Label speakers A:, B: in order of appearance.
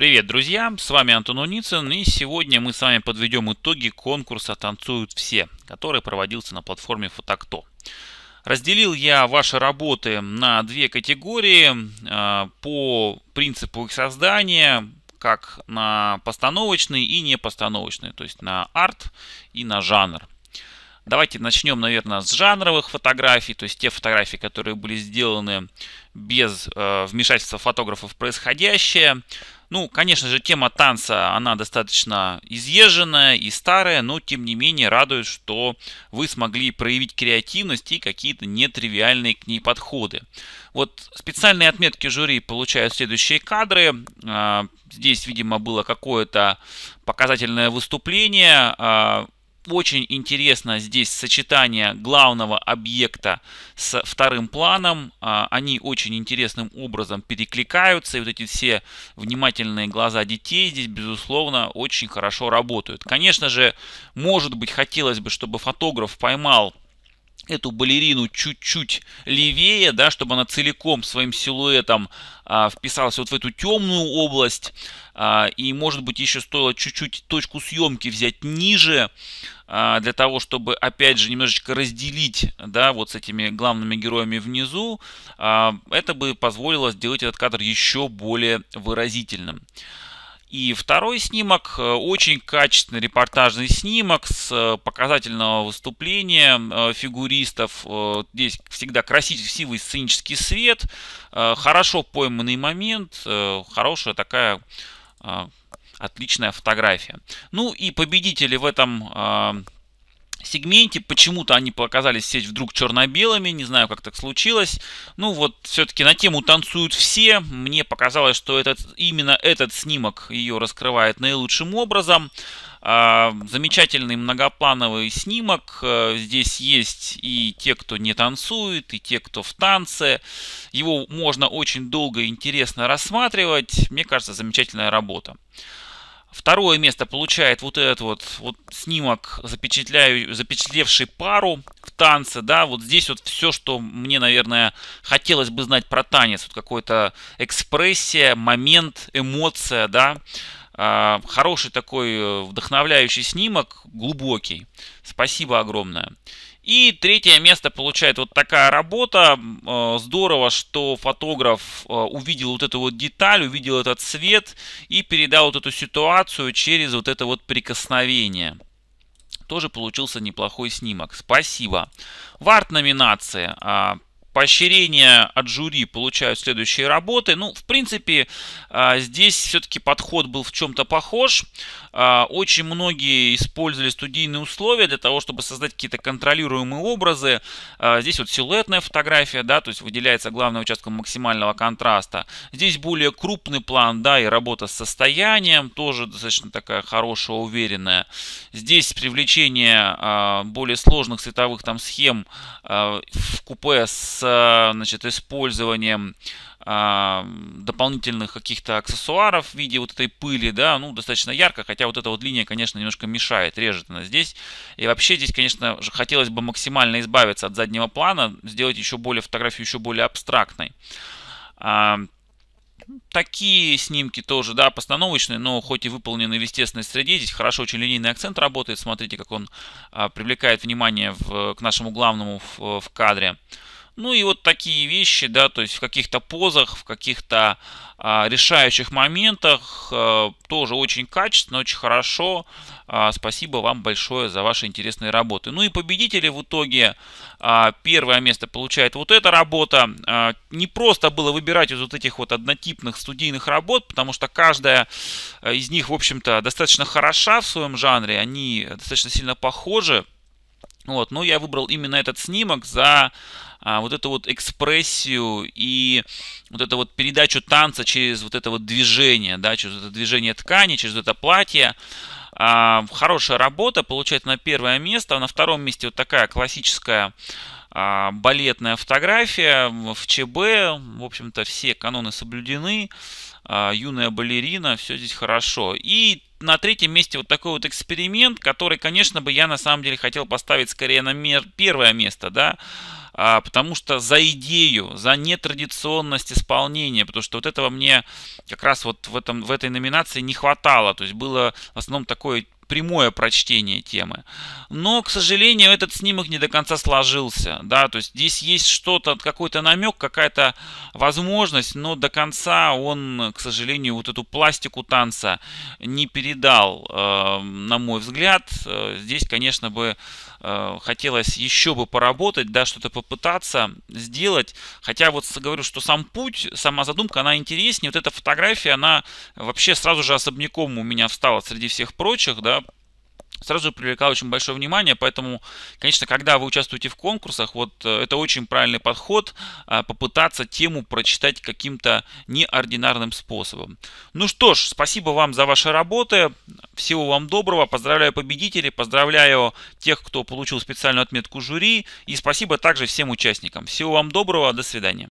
A: Привет, друзья! С вами Антон Уницын, и сегодня мы с вами подведем итоги конкурса «Танцуют все», который проводился на платформе «Фотокто». Разделил я ваши работы на две категории э, по принципу их создания, как на постановочный и не непостановочный, то есть на арт и на жанр. Давайте начнем, наверное, с жанровых фотографий, то есть те фотографии, которые были сделаны без э, вмешательства фотографов в происходящее. Ну, конечно же, тема танца, она достаточно изъезженная и старая, но тем не менее радует, что вы смогли проявить креативность и какие-то нетривиальные к ней подходы. Вот специальные отметки жюри получают следующие кадры. А, здесь, видимо, было какое-то показательное выступление а, очень интересно здесь сочетание главного объекта с вторым планом. А, они очень интересным образом перекликаются. И вот эти все внимательные глаза детей здесь, безусловно, очень хорошо работают. Конечно же, может быть, хотелось бы, чтобы фотограф поймал эту балерину чуть-чуть левее, да, чтобы она целиком своим силуэтом а, вписалась вот в эту темную область. А, и, может быть, еще стоило чуть-чуть точку съемки взять ниже, а, для того, чтобы, опять же, немножечко разделить, да, вот с этими главными героями внизу. А, это бы позволило сделать этот кадр еще более выразительным. И второй снимок, э, очень качественный репортажный снимок с э, показательного выступления э, фигуристов. Здесь всегда красивый сценический свет, хорошо пойманный момент, хорошая такая отличная фотография. Ну и победители в этом сегменте. Почему-то они показались сеть вдруг черно-белыми, не знаю, как так случилось. Ну вот, все-таки на тему танцуют все. Мне показалось, что этот, именно этот снимок ее раскрывает наилучшим образом. А, замечательный многоплановый снимок. Э, здесь есть и те, кто не танцует, и те, кто в танце. Его можно очень долго и интересно рассматривать. Мне кажется, замечательная работа. Второе место получает вот этот вот, вот снимок, запечатлевший пару в танце. Да, вот здесь вот все, что мне, наверное, хотелось бы знать про танец. Вот какой-то экспрессия, момент, эмоция, да. А, хороший такой э, вдохновляющий снимок, глубокий. Спасибо огромное. И третье место получает вот такая работа. Э, здорово, что фотограф э, увидел вот эту вот деталь, увидел этот цвет и передал вот эту ситуацию через вот это вот прикосновение тоже получился неплохой снимок. Спасибо. В арт-номинации а, Поощрение от жюри получают следующие работы. Ну, в принципе, а, здесь все-таки подход был в чем-то похож. А, очень многие использовали студийные условия для того, чтобы создать какие-то контролируемые образы. А, здесь вот силуэтная фотография, да, то есть выделяется главным участком максимального контраста. Здесь более крупный план, да, и работа с состоянием, тоже достаточно такая хорошая, уверенная. Здесь привлечение более сложных цветовых там схем в купе с значит, использованием а, дополнительных каких-то аксессуаров в виде вот этой пыли, да, ну, достаточно ярко, хотя вот эта вот линия, конечно, немножко мешает, режет она здесь. И вообще здесь, конечно, хотелось бы максимально избавиться от заднего плана, сделать еще более фотографию еще более абстрактной. А, такие снимки тоже, да, постановочные, но хоть и выполнены в естественной среде, здесь хорошо очень линейный акцент работает, смотрите, как он а, привлекает внимание в, к нашему главному в, в кадре. Ну и вот такие вещи, да, то есть в каких-то позах, в каких-то а, решающих моментах а, тоже очень качественно, очень хорошо. А, спасибо вам большое за ваши интересные работы. Ну и победители в итоге а, первое место получает вот эта работа. А, не просто было выбирать из вот этих вот однотипных студийных работ, потому что каждая э, из них, в общем-то, достаточно хороша в своем жанре, они достаточно сильно похожи. Вот, но я выбрал именно этот снимок за а, вот эту вот экспрессию и вот эту вот передачу танца через вот это вот движение, да, через это движение ткани, через это платье. А, хорошая работа, получает на первое место. На втором месте вот такая классическая а, балетная фотография в ЧБ. В общем-то, все каноны соблюдены. А, юная балерина, все здесь хорошо. И на третьем месте вот такой вот эксперимент, который, конечно, бы я на самом деле хотел поставить скорее на мер... первое место, да, а потому что за идею, за нетрадиционность исполнения, потому что вот этого мне как раз вот в, этом, в этой номинации не хватало, то есть было в основном такое прямое прочтение темы. Но, к сожалению, этот снимок не до конца сложился. Да? То есть здесь есть что-то, какой-то намек, какая-то возможность, но до конца он, к сожалению, вот эту пластику танца не передал, э, на мой взгляд. Э, здесь, конечно, бы Э, хотелось еще бы поработать, да, что-то попытаться сделать. Хотя вот говорю, что сам путь, сама задумка, она интереснее. Вот эта фотография, она вообще сразу же особняком у меня встала среди всех прочих, да, сразу привлекал очень большое внимание, поэтому, конечно, когда вы участвуете в конкурсах, вот э, это очень правильный подход, а, попытаться тему прочитать каким-то неординарным способом. Ну что ж, спасибо вам за ваши работы, всего вам доброго, поздравляю победителей, поздравляю тех, кто получил специальную отметку жюри, и спасибо также всем участникам. Всего вам доброго, до свидания.